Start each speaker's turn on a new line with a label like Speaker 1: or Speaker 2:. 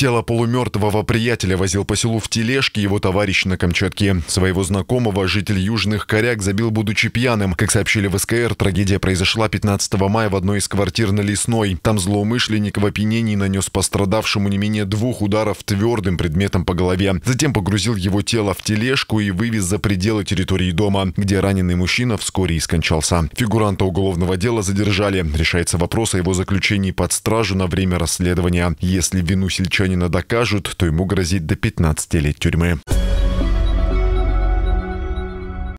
Speaker 1: Тело полумертвого приятеля возил по селу в тележке его товарищ на Камчатке. Своего знакомого житель Южных Коряк забил, будучи пьяным. Как сообщили в СКР, трагедия произошла 15 мая в одной из квартир на Лесной. Там злоумышленник в опьянении нанес пострадавшему не менее двух ударов твердым предметом по голове. Затем погрузил его тело в тележку и вывез за пределы территории дома, где раненый мужчина вскоре и скончался. Фигуранта уголовного дела задержали. Решается вопрос о его заключении под стражу на время расследования. Если вину сельчанин гражданина докажут, то ему грозит до 15 лет тюрьмы.